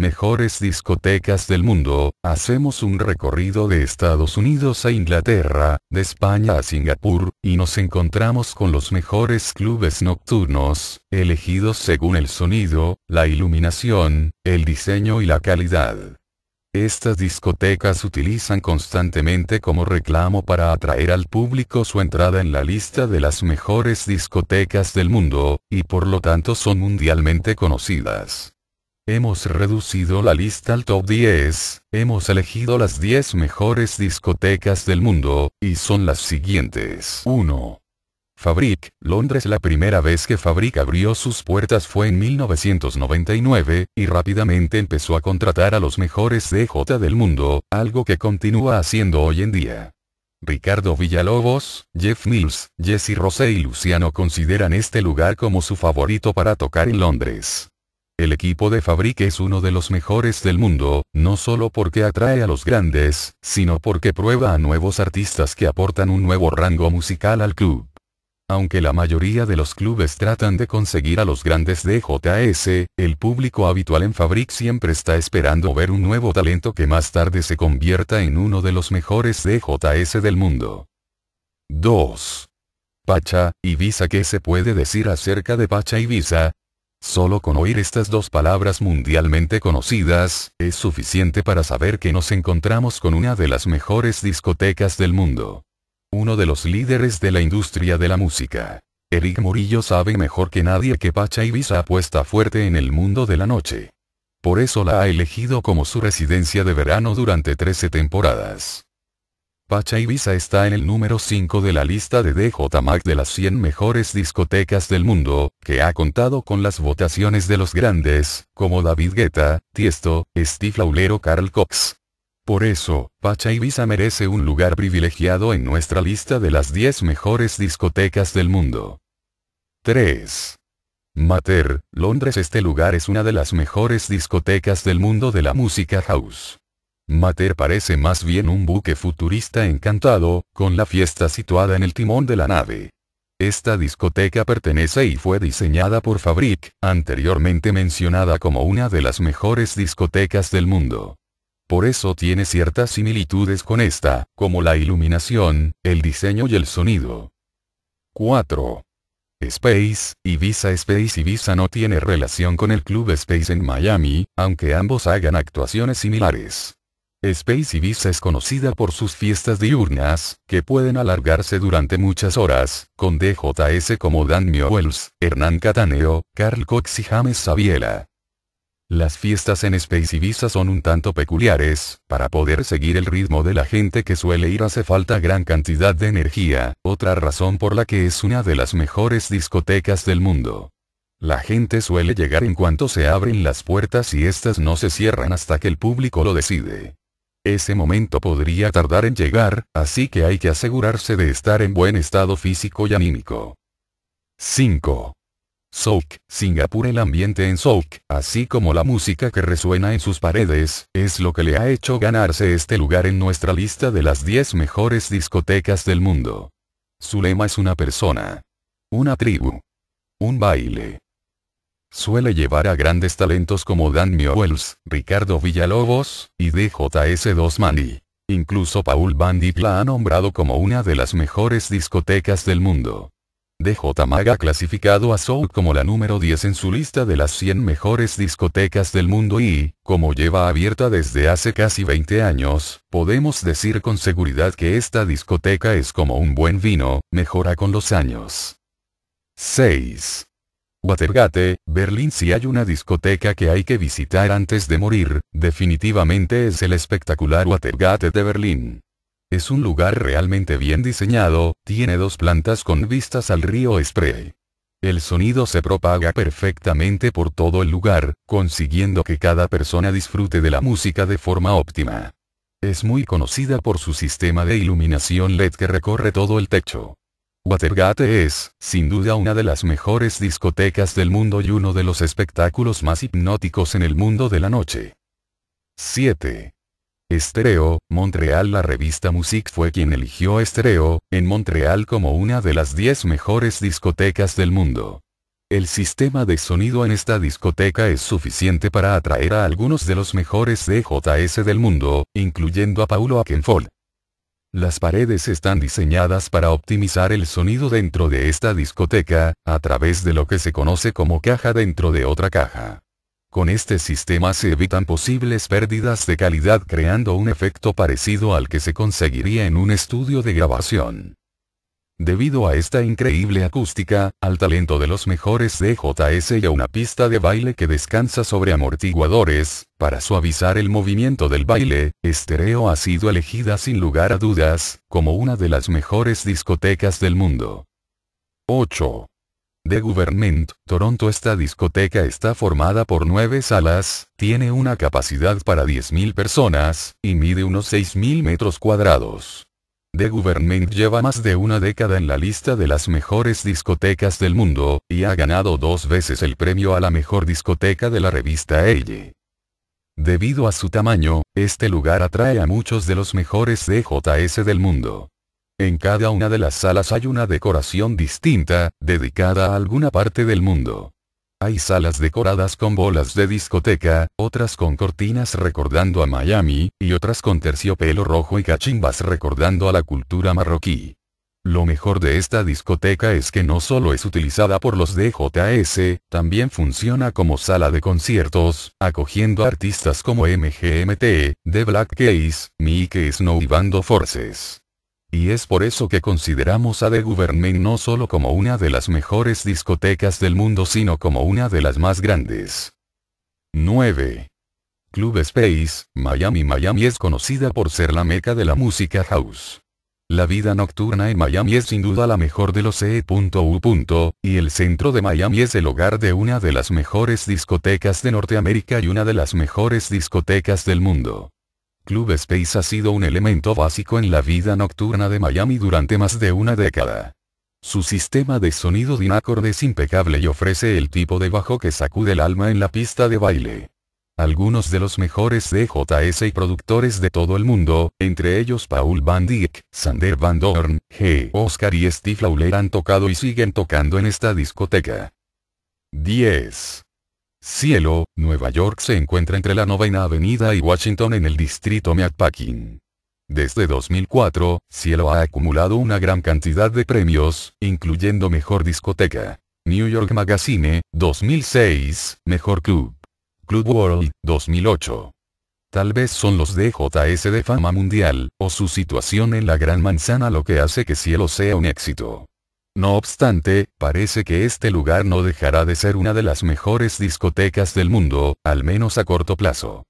mejores discotecas del mundo, hacemos un recorrido de Estados Unidos a Inglaterra, de España a Singapur, y nos encontramos con los mejores clubes nocturnos, elegidos según el sonido, la iluminación, el diseño y la calidad. Estas discotecas utilizan constantemente como reclamo para atraer al público su entrada en la lista de las mejores discotecas del mundo, y por lo tanto son mundialmente conocidas. Hemos reducido la lista al top 10, hemos elegido las 10 mejores discotecas del mundo, y son las siguientes. 1. Fabric, Londres La primera vez que Fabric abrió sus puertas fue en 1999, y rápidamente empezó a contratar a los mejores DJ del mundo, algo que continúa haciendo hoy en día. Ricardo Villalobos, Jeff Mills, Jesse Rose y Luciano consideran este lugar como su favorito para tocar en Londres. El equipo de Fabric es uno de los mejores del mundo, no solo porque atrae a los grandes, sino porque prueba a nuevos artistas que aportan un nuevo rango musical al club. Aunque la mayoría de los clubes tratan de conseguir a los grandes de JS, el público habitual en Fabric siempre está esperando ver un nuevo talento que más tarde se convierta en uno de los mejores de JS del mundo. 2. Pacha, Ibiza ¿Qué se puede decir acerca de Pacha Ibiza? Solo con oír estas dos palabras mundialmente conocidas, es suficiente para saber que nos encontramos con una de las mejores discotecas del mundo. Uno de los líderes de la industria de la música. Eric Murillo sabe mejor que nadie que Pacha Ibiza apuesta fuerte en el mundo de la noche. Por eso la ha elegido como su residencia de verano durante 13 temporadas. Pacha Ibiza está en el número 5 de la lista de DJ Mag de las 100 mejores discotecas del mundo, que ha contado con las votaciones de los grandes, como David Guetta, Tiesto, Steve Laulero Carl Cox. Por eso, Pacha Ibiza merece un lugar privilegiado en nuestra lista de las 10 mejores discotecas del mundo. 3. Mater, Londres Este lugar es una de las mejores discotecas del mundo de la música house. Mater parece más bien un buque futurista encantado, con la fiesta situada en el timón de la nave. Esta discoteca pertenece y fue diseñada por Fabric, anteriormente mencionada como una de las mejores discotecas del mundo. Por eso tiene ciertas similitudes con esta, como la iluminación, el diseño y el sonido. 4. Space, Ibiza Space Ibiza no tiene relación con el club Space en Miami, aunque ambos hagan actuaciones similares. Space Ibiza es conocida por sus fiestas diurnas, que pueden alargarse durante muchas horas, con DJS como Dan Wells, Hernán Cataneo, Carl Cox y James Sabiela. Las fiestas en Space Ibiza son un tanto peculiares, para poder seguir el ritmo de la gente que suele ir hace falta gran cantidad de energía, otra razón por la que es una de las mejores discotecas del mundo. La gente suele llegar en cuanto se abren las puertas y estas no se cierran hasta que el público lo decide. Ese momento podría tardar en llegar, así que hay que asegurarse de estar en buen estado físico y anímico. 5. Souk, Singapur El ambiente en Souk, así como la música que resuena en sus paredes, es lo que le ha hecho ganarse este lugar en nuestra lista de las 10 mejores discotecas del mundo. Su lema es una persona. Una tribu. Un baile. Suele llevar a grandes talentos como Dan Wells, Ricardo Villalobos, y DJS Dosmani. Incluso Paul Bandit la ha nombrado como una de las mejores discotecas del mundo. DJ Mag ha clasificado a Soul como la número 10 en su lista de las 100 mejores discotecas del mundo y, como lleva abierta desde hace casi 20 años, podemos decir con seguridad que esta discoteca es como un buen vino, mejora con los años. 6. Watergate, Berlín Si hay una discoteca que hay que visitar antes de morir, definitivamente es el espectacular Watergate de Berlín. Es un lugar realmente bien diseñado, tiene dos plantas con vistas al río Spree. El sonido se propaga perfectamente por todo el lugar, consiguiendo que cada persona disfrute de la música de forma óptima. Es muy conocida por su sistema de iluminación LED que recorre todo el techo. Watergate es, sin duda, una de las mejores discotecas del mundo y uno de los espectáculos más hipnóticos en el mundo de la noche. 7. Estereo, Montreal La revista Music fue quien eligió Estereo, en Montreal como una de las 10 mejores discotecas del mundo. El sistema de sonido en esta discoteca es suficiente para atraer a algunos de los mejores DJs del mundo, incluyendo a Paulo Akenfold. Las paredes están diseñadas para optimizar el sonido dentro de esta discoteca, a través de lo que se conoce como caja dentro de otra caja. Con este sistema se evitan posibles pérdidas de calidad creando un efecto parecido al que se conseguiría en un estudio de grabación. Debido a esta increíble acústica, al talento de los mejores DJS y a una pista de baile que descansa sobre amortiguadores, para suavizar el movimiento del baile, Estereo ha sido elegida sin lugar a dudas, como una de las mejores discotecas del mundo. 8. The Government, Toronto Esta discoteca está formada por nueve salas, tiene una capacidad para 10.000 personas, y mide unos 6.000 metros cuadrados. The Government lleva más de una década en la lista de las mejores discotecas del mundo, y ha ganado dos veces el premio a la mejor discoteca de la revista Elle. Debido a su tamaño, este lugar atrae a muchos de los mejores DJS del mundo. En cada una de las salas hay una decoración distinta, dedicada a alguna parte del mundo. Hay salas decoradas con bolas de discoteca, otras con cortinas recordando a Miami, y otras con terciopelo rojo y cachimbas recordando a la cultura marroquí. Lo mejor de esta discoteca es que no solo es utilizada por los DJS, también funciona como sala de conciertos, acogiendo artistas como MGMT, The Black Keys, Mike Snow y Bando Forces. Y es por eso que consideramos a The Government no solo como una de las mejores discotecas del mundo, sino como una de las más grandes. 9. Club Space, Miami. Miami es conocida por ser la meca de la música house. La vida nocturna en Miami es sin duda la mejor de los E.U. y el centro de Miami es el hogar de una de las mejores discotecas de Norteamérica y una de las mejores discotecas del mundo. Club Space ha sido un elemento básico en la vida nocturna de Miami durante más de una década. Su sistema de sonido Dynacord es impecable y ofrece el tipo de bajo que sacude el alma en la pista de baile. Algunos de los mejores DJs y productores de todo el mundo, entre ellos Paul Van Dyck, Sander Van Dorn, G. Oscar y Steve Lawler han tocado y siguen tocando en esta discoteca. 10. Cielo, Nueva York se encuentra entre la Novena Avenida y Washington en el distrito Meatpacking. Desde 2004, Cielo ha acumulado una gran cantidad de premios, incluyendo Mejor Discoteca, New York Magazine, 2006, Mejor Club, Club World, 2008. Tal vez son los DJS de fama mundial, o su situación en la Gran Manzana lo que hace que Cielo sea un éxito. No obstante, parece que este lugar no dejará de ser una de las mejores discotecas del mundo, al menos a corto plazo.